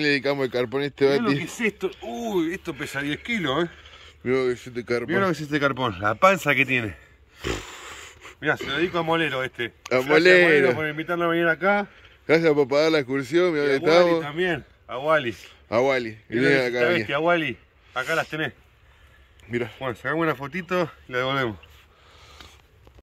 Le dedicamos el carpón a este Mirá lo que es esto. Uy, esto pesa 10 kilos, eh. Mirá lo que es este carpón. Mirá lo que es este carpón, la panza que tiene. Mirá, se lo dedico a Molero este. A Molero. Gracias por invitarnos a venir acá. Gracias por pagar la excursión, también, a Wally. A Wally. Mirá, acá, bestia, a Wally. Acá las tenés. Mira. Bueno, sacamos una fotito y la devolvemos.